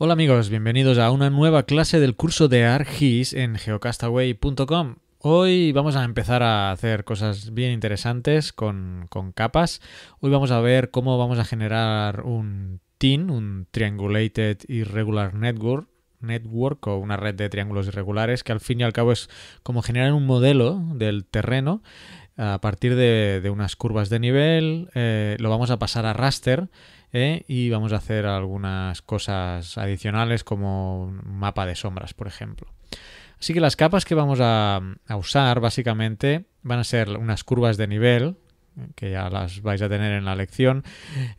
Hola amigos, bienvenidos a una nueva clase del curso de ArcGIS en geocastaway.com. Hoy vamos a empezar a hacer cosas bien interesantes con, capas. Hoy vamos a ver cómo vamos a generar un TIN, un Triangulated Irregular Network, network o una red de triángulos irregulares que al fin y al cabo es como generar un modelo del terreno eh, a partir de, unas curvas de nivel. Eh, lo vamos a pasar a raster ¿eh? y vamos a hacer algunas cosas adicionales como mapa de sombras, por ejemplo. Así que las capas que vamos a, usar básicamente van a ser unas curvas de nivel, que ya las vais a tener en la lección.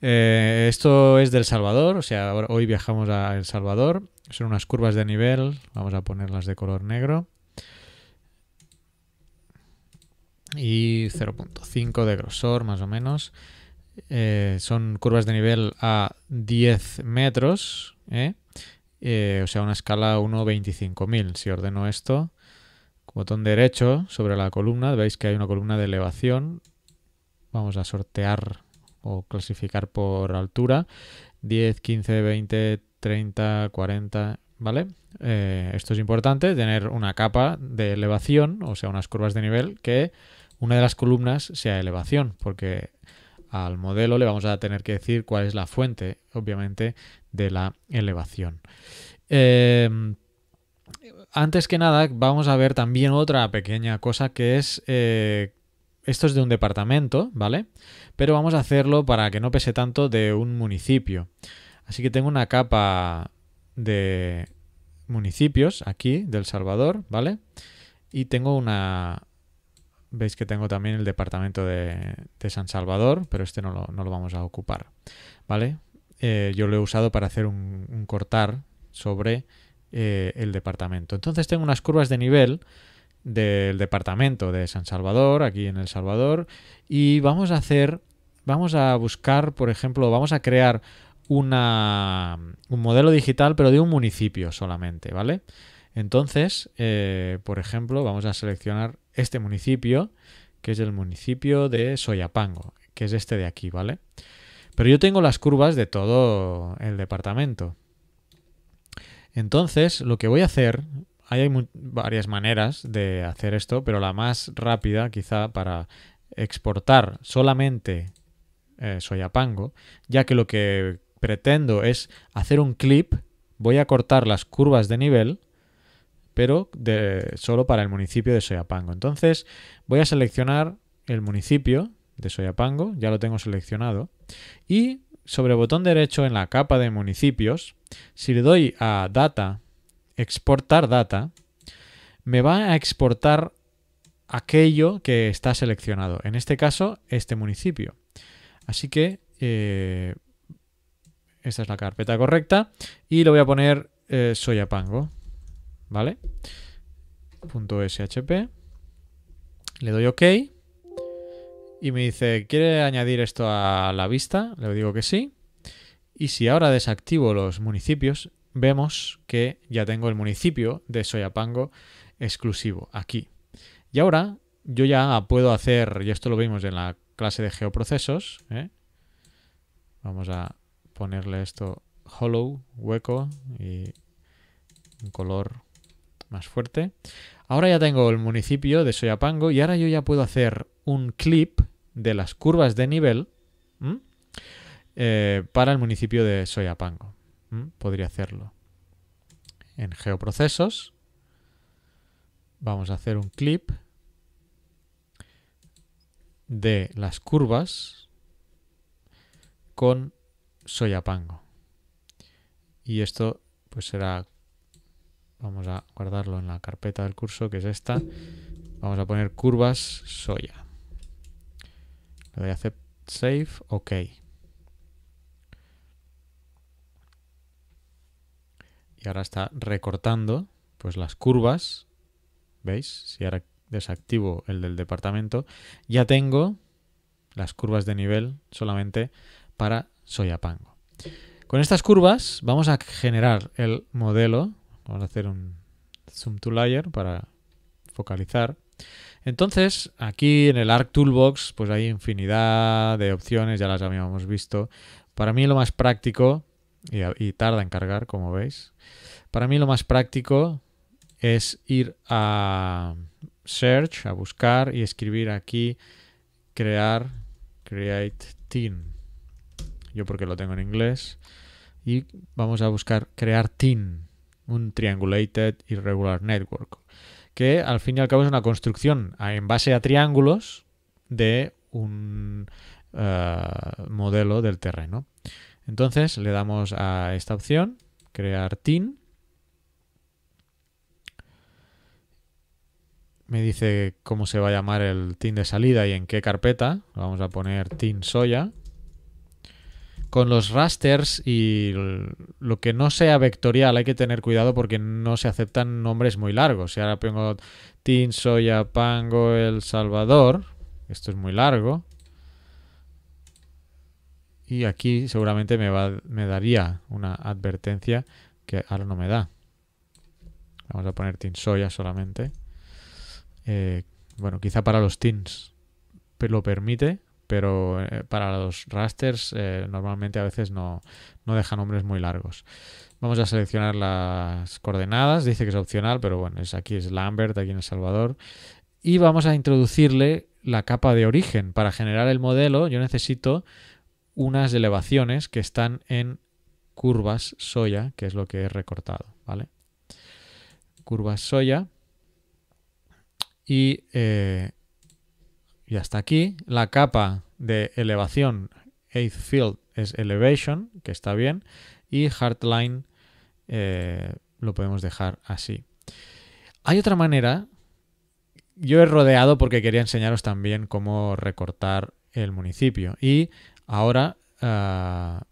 Eh, esto es del Salvador, o sea, hoy viajamos a El Salvador. Son unas curvas de nivel, vamos a ponerlas de color negro. Y 0.5 de grosor, más o menos. Eh, son curvas de nivel a 10 metros, ¿eh? Eh, o sea, una escala 1.25.000. Si ordeno esto, botón derecho sobre la columna, veis que hay una columna de elevación. Vamos a sortear o clasificar por altura. 10, 15, 20, 30, 40, ¿vale? esto es importante, tener una capa de elevación, o sea, unas curvas de nivel que una de las columnas sea elevación, porque al modelo le vamos a tener que decir cuál es la fuente, obviamente, de la elevación. Em, antes que nada, vamos a ver también otra pequeña cosa que es... Eh, esto es de un departamento, ¿vale? Pero vamos a hacerlo para que no pese tanto de un municipio. Así que tengo una capa de municipios aquí del Salvador, ¿vale? Y tengo una, Veis que tengo también el departamento de, San Salvador, pero este no lo, no lo vamos a ocupar. ¿Vale? Eh, yo lo he usado para hacer un, cortar sobre eh, el departamento. Entonces tengo unas curvas de nivel del departamento de San Salvador, aquí en El Salvador, y vamos a hacer, vamos a buscar, por ejemplo, vamos a crear una, un modelo digital, pero de un municipio solamente, ¿vale? Entonces, eh, por ejemplo, vamos a seleccionar este municipio, que es el municipio de Soyapango, que es este de aquí, ¿vale? Pero yo tengo las curvas de todo el departamento. Entonces, lo que voy a hacer, hay varias maneras de hacer esto, pero la más rápida quizá para exportar solamente eh, Soyapango, ya que lo que pretendo es hacer un clip, voy a cortar las curvas de nivel pero solo para el municipio de Soyapango. Entonces voy a seleccionar el municipio de Soyapango, ya lo tengo seleccionado, y sobre botón derecho en la capa de municipios, si le doy a Data, exportar data, me va a exportar aquello que está seleccionado, en este caso este municipio. Así que eh, esta es la carpeta correcta y lo voy a poner eh, Soyapango. ¿vale? .shp. Le doy OK. Y me dice, ¿quiere añadir esto a la vista? Le digo que sí. Y si ahora desactivo los municipios, vemos que ya tengo el municipio de Soyapango exclusivo aquí. Y ahora yo ya puedo hacer, y esto lo vimos en la clase de geoprocesos, ¿eh? vamos a ponerle esto hollow, hueco y un color más fuerte. Ahora ya tengo el municipio de Soyapango y ahora yo ya puedo hacer un clip de las curvas de nivel eh, para el municipio de Soyapango. Podría hacerlo. En geoprocesos vamos a hacer un clip de las curvas con Soyapango. Y esto pues será Vamos a guardarlo en la carpeta del curso, que es esta. Vamos a poner curvas soya. Le doy a save, ok. Y ahora está recortando pues las curvas. ¿Veis? Si ahora desactivo el del departamento, ya tengo las curvas de nivel solamente para Soyapango. Con estas curvas vamos a generar el modelo Vamos a hacer un zoom to layer para focalizar. Entonces, aquí en el Arc Toolbox, pues hay infinidad de opciones, ya las habíamos visto. Para mí lo más práctico, y, tarda en cargar, como veis, para mí lo más práctico es ir a Search, a buscar y escribir aquí crear, create team. Yo porque lo tengo en inglés. Y vamos a buscar crear team un Triangulated Irregular Network, que al fin y al cabo es una construcción ah, en base a triángulos de un eh, modelo del terreno. Entonces le damos a esta opción, crear TIN. Me dice cómo se va a llamar el TIN de salida y en qué carpeta. Vamos a poner TIN soya con los rasters y lo que no sea vectorial hay que tener cuidado porque no se aceptan nombres muy largos. Si ahora pongo Soya Pango, El Salvador, esto es muy largo. Y aquí seguramente me, daría una advertencia que ahora no me da. Vamos a poner Tinsoya solamente. Eh, bueno, quizá para los tins lo permite, pero eh, para los rasters eh, normalmente a veces no, no deja nombres muy largos. Vamos a seleccionar las coordenadas, dice que es opcional, pero bueno, aquí es Lambert, aquí en El Salvador. Y vamos a introducirle la capa de origen. Para generar el modelo yo necesito unas elevaciones que están en curvas soya, que es lo que he recortado, ¿vale? Curvas soya. Y eh, y hasta aquí la capa de elevación, eighth field es elevation, que está bien, y heartline eh, lo podemos dejar así. Hay otra manera, yo he rodeado porque quería enseñaros también cómo recortar el municipio y ahora ah,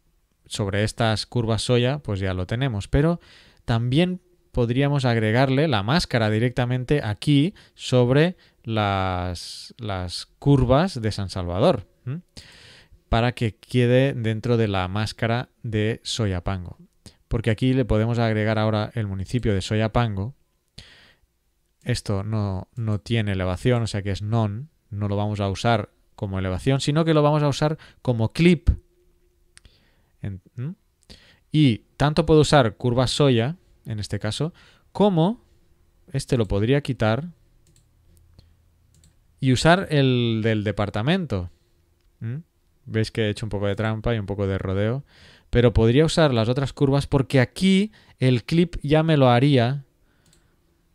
sobre estas curvas soya pues ya lo tenemos, pero también podríamos agregarle la máscara directamente aquí sobre las, curvas de San Salvador para que quede dentro de la máscara de Soyapango. Porque aquí le podemos agregar ahora el municipio de Soyapango. Esto no, tiene elevación, o sea que es non, no lo vamos a usar como elevación, sino que lo vamos a usar como clip. y tanto puedo usar curva soya, en este caso, como este lo podría quitar y usar el del departamento. ¿Mm? Veis que he hecho un poco de trampa y un poco de rodeo, pero podría usar las otras curvas porque aquí el clip ya me lo haría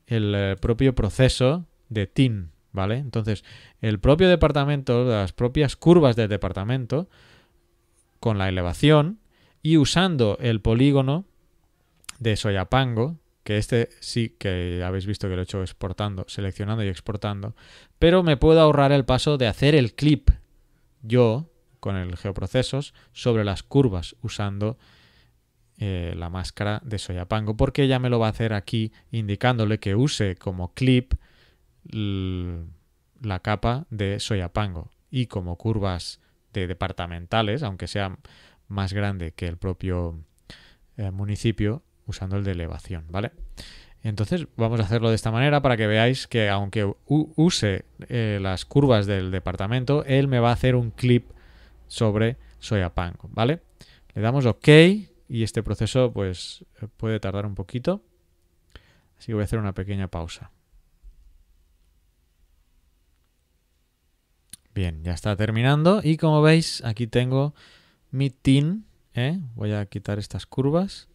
el eh, propio proceso de tin, ¿vale? Entonces, el propio departamento, las propias curvas del departamento, con la elevación y usando el polígono de Soyapango, que este sí que habéis visto que lo he hecho exportando, seleccionando y exportando, pero me puedo ahorrar el paso de hacer el clip yo con el geoprocesos sobre las curvas usando eh, la máscara de Soyapango, porque ya me lo va a hacer aquí indicándole que use como clip la capa de Soyapango y como curvas de departamentales, aunque sea más grande que el propio eh, municipio, usando el de elevación, ¿vale? Entonces vamos a hacerlo de esta manera para que veáis que aunque use eh, las curvas del departamento, él me va a hacer un clip sobre Soyapango, ¿vale? Le damos OK y este proceso pues puede tardar un poquito. Así que voy a hacer una pequeña pausa. Bien, ya está terminando y como veis aquí tengo mi tin, ¿eh? voy a quitar estas curvas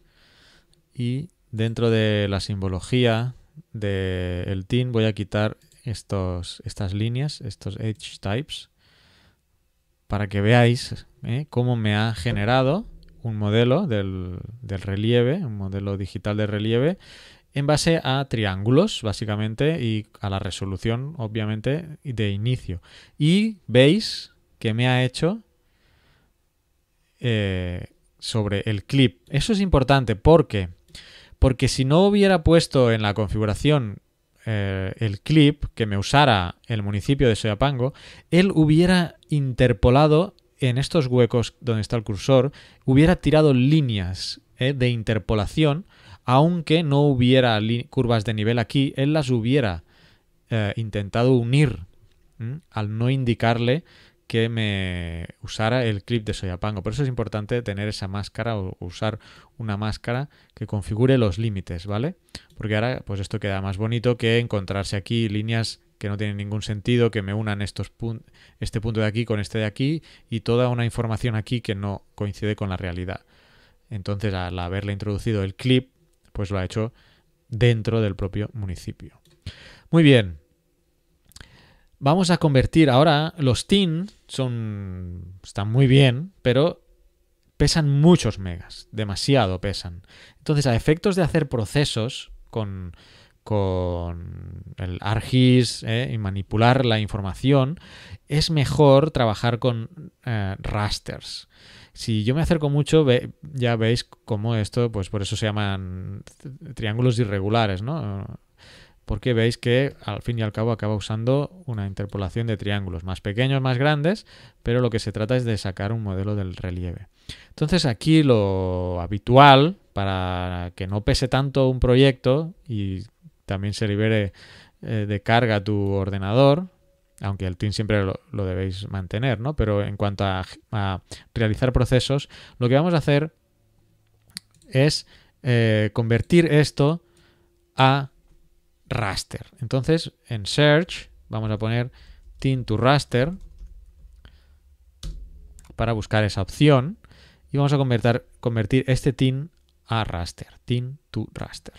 y dentro de la simbología del tin voy a quitar estos, estas líneas, estos edge types, para que veáis eh, cómo me ha generado un modelo del, relieve, un modelo digital de relieve, en base a triángulos, básicamente, y a la resolución, obviamente, de inicio. Y veis que me ha hecho eh, sobre el clip. Eso es importante porque porque si no hubiera puesto en la configuración eh, el clip que me usara el municipio de Soyapango, él hubiera interpolado en estos huecos donde está el cursor, hubiera tirado líneas eh, de interpolación, aunque no hubiera curvas de nivel aquí, él las hubiera eh, intentado unir al no indicarle que me usara el clip de Soyapango. Por eso es importante tener esa máscara o usar una máscara que configure los límites, ¿vale? Porque ahora pues esto queda más bonito que encontrarse aquí líneas que no tienen ningún sentido, que me unan estos este punto de aquí con este de aquí y toda una información aquí que no coincide con la realidad. Entonces, al haberle introducido el clip, pues lo ha hecho dentro del propio municipio. Muy bien, Vamos a convertir ahora los TIN, son, están muy bien, pero pesan muchos megas, demasiado pesan. Entonces, a efectos de hacer procesos con, con el ARGIS eh, y manipular la información, es mejor trabajar con eh, rasters. Si yo me acerco mucho, ya veis cómo esto, pues por eso se llaman triángulos irregulares, ¿no? porque veis que al fin y al cabo acaba usando una interpolación de triángulos más pequeños, más grandes, pero lo que se trata es de sacar un modelo del relieve. Entonces aquí lo habitual para que no pese tanto un proyecto y también se libere eh, de carga tu ordenador, aunque el team siempre lo, debéis mantener, ¿no? Pero en cuanto a, realizar procesos, lo que vamos a hacer es eh, convertir esto a raster. Entonces, en search vamos a poner tint to raster para buscar esa opción y vamos a convertir, este tin a raster, tin to raster.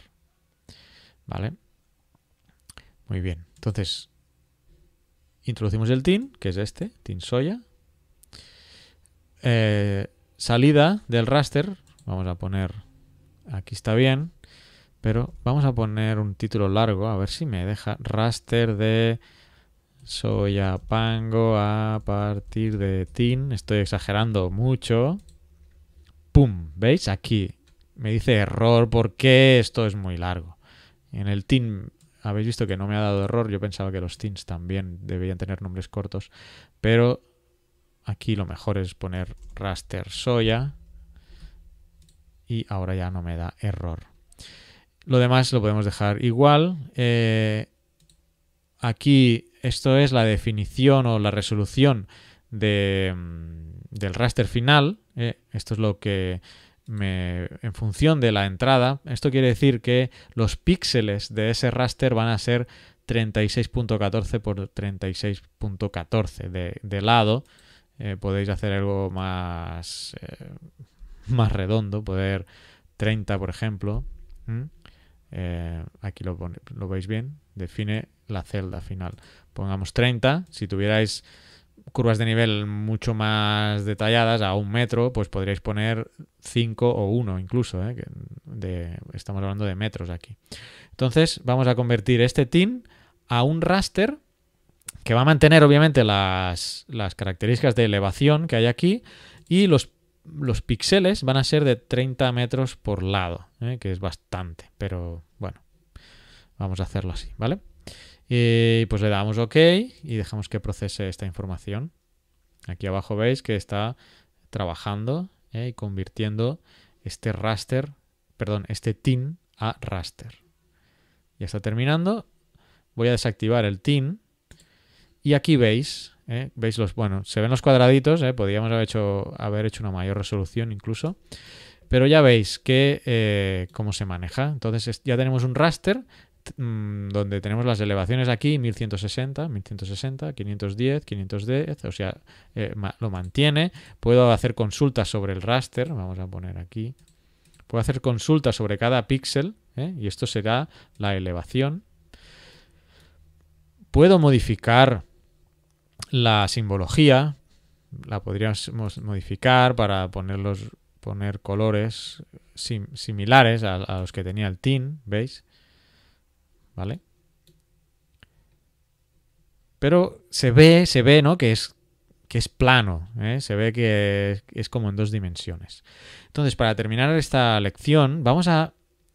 ¿Vale? Muy bien. Entonces, introducimos el tin, que es este, tin soya. Eh, salida del raster, vamos a poner, aquí está bien. Pero vamos a poner un título largo, a ver si me deja. Raster de Soyapango a partir de Tin. Estoy exagerando mucho. ¡Pum! ¿Veis? Aquí me dice error porque esto es muy largo. En el Tin habéis visto que no me ha dado error. Yo pensaba que los Tins también debían tener nombres cortos. Pero aquí lo mejor es poner raster soya. Y ahora ya no me da error. Lo demás lo podemos dejar igual. Eh, aquí esto es la definición o la resolución de, mm, del raster final. Eh, esto es lo que me, en función de la entrada. Esto quiere decir que los píxeles de ese raster van a ser 36.14 por 36.14 de, lado. Eh, podéis hacer algo más, más redondo, poder 30 por ejemplo. Eh, aquí lo, veis bien, define la celda final. Pongamos 30, si tuvierais curvas de nivel mucho más detalladas, a un metro, pues podríais poner 5 o 1 incluso. Eh, estamos hablando de metros aquí. Entonces vamos a convertir este tin a un raster que va a mantener obviamente las características de elevación que hay aquí y los los píxeles van a ser de 30 metros por lado, ¿eh? que es bastante, pero bueno, vamos a hacerlo así, ¿vale? Y eh, pues le damos OK y dejamos que procese esta información. Aquí abajo veis que está trabajando ¿eh? y convirtiendo este raster, perdón, este tin a raster. Ya está terminando. Voy a desactivar el tin y aquí veis ¿eh? Veis los, bueno, se ven los cuadraditos, ¿eh? podríamos haber hecho, haber hecho una mayor resolución incluso. Pero ya veis eh, cómo se maneja. Entonces ya tenemos un raster mm, donde tenemos las elevaciones aquí, 1160, 1160, 510, 510, o sea, lo mantiene. Puedo hacer consultas sobre el raster, vamos a poner aquí. Puedo hacer consultas sobre cada píxel y esto será la elevación. Puedo modificar la simbología la podríamos modificar para ponerlos, poner colores similares a, los que tenía el tin, ¿veis? ¿Vale? Pero se ve, se ve, ¿no? Que es, que es plano, ¿eh? se ve que es, como en dos dimensiones. Entonces, para terminar esta lección, vamos a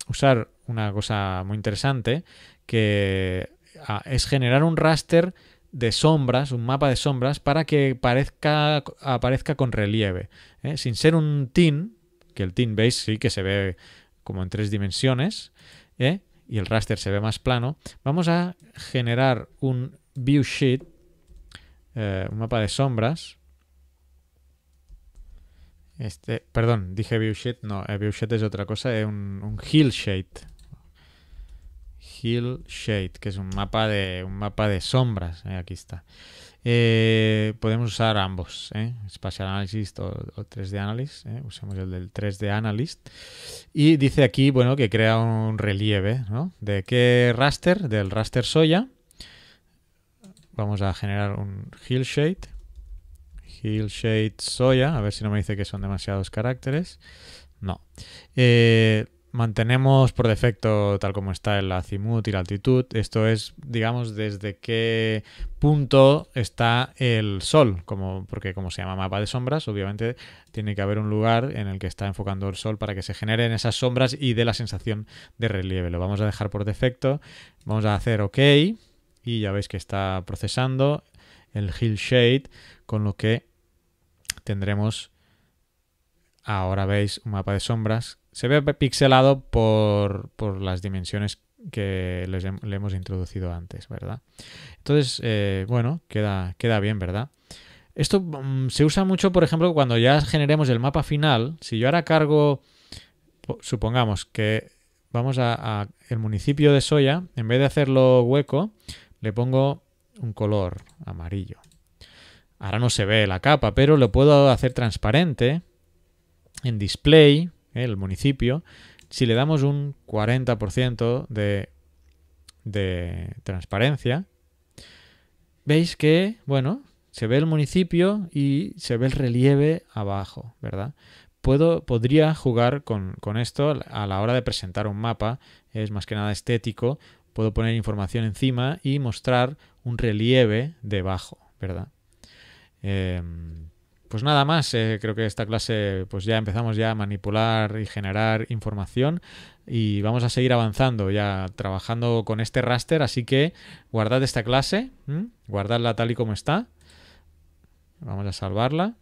usar una cosa muy interesante, que ah, es generar un raster de sombras, un mapa de sombras, para que parezca, aparezca con relieve. ¿eh? Sin ser un tin, que el tin, veis, sí que se ve como en tres dimensiones, ¿eh? y el raster se ve más plano, vamos a generar un view sheet, eh, un mapa de sombras. Este, perdón, dije view sheet, no, view sheet es otra cosa, es un, un hill shade. Hill Shade, que es un mapa de, un mapa de sombras. Eh, aquí está. Eh, podemos usar ambos, ¿eh? Spatial Analysis o, 3D Analysis. Eh, Usamos el del 3D Analyst. Y dice aquí, bueno, que crea un relieve, ¿no? ¿De qué raster? Del raster soya. Vamos a generar un Hill Shade. Hill Shade Soya. A ver si no me dice que son demasiados caracteres. No. Eh, Mantenemos por defecto tal como está el azimut y la altitud. Esto es, digamos, desde qué punto está el sol, como, porque como se llama mapa de sombras, obviamente tiene que haber un lugar en el que está enfocando el sol para que se generen esas sombras y dé la sensación de relieve. Lo vamos a dejar por defecto. Vamos a hacer OK y ya veis que está procesando el hill shade, con lo que tendremos ahora veis un mapa de sombras se ve pixelado por, las dimensiones que le hemos introducido antes, ¿verdad? Entonces, eh, bueno, queda, queda bien, ¿verdad? Esto mm, se usa mucho, por ejemplo, cuando ya generemos el mapa final. Si yo ahora cargo, supongamos que vamos a, el municipio de Soya, en vez de hacerlo hueco, le pongo un color amarillo. Ahora no se ve la capa, pero lo puedo hacer transparente en display el municipio, si le damos un 40% de, de transparencia, veis que, bueno, se ve el municipio y se ve el relieve abajo, ¿verdad? Puedo, podría jugar con, esto a la hora de presentar un mapa, es más que nada estético, puedo poner información encima y mostrar un relieve debajo, ¿verdad? Em, pues nada más, eh, creo que esta clase pues ya empezamos ya a manipular y generar información y vamos a seguir avanzando ya trabajando con este raster, así que guardad esta clase, guardadla tal y como está. Vamos a salvarla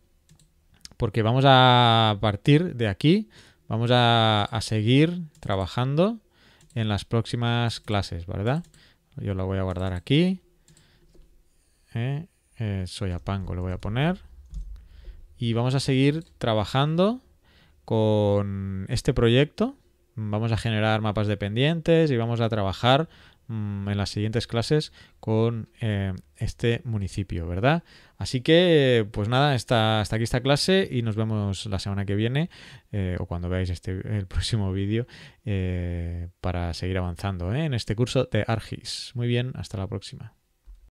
porque vamos a partir de aquí, vamos a, seguir trabajando en las próximas clases, ¿verdad? Yo la voy a guardar aquí. ¿eh? Eh, soy a soy apango, le voy a poner y vamos a seguir trabajando con este proyecto. Vamos a generar mapas dependientes y vamos a trabajar mm, en las siguientes clases con eh, este municipio, ¿verdad? Así que, pues nada, hasta, aquí esta clase y nos vemos la semana que viene eh, o cuando veáis este, el próximo vídeo eh, para seguir avanzando en este curso de ARGIS. Muy bien, hasta la próxima.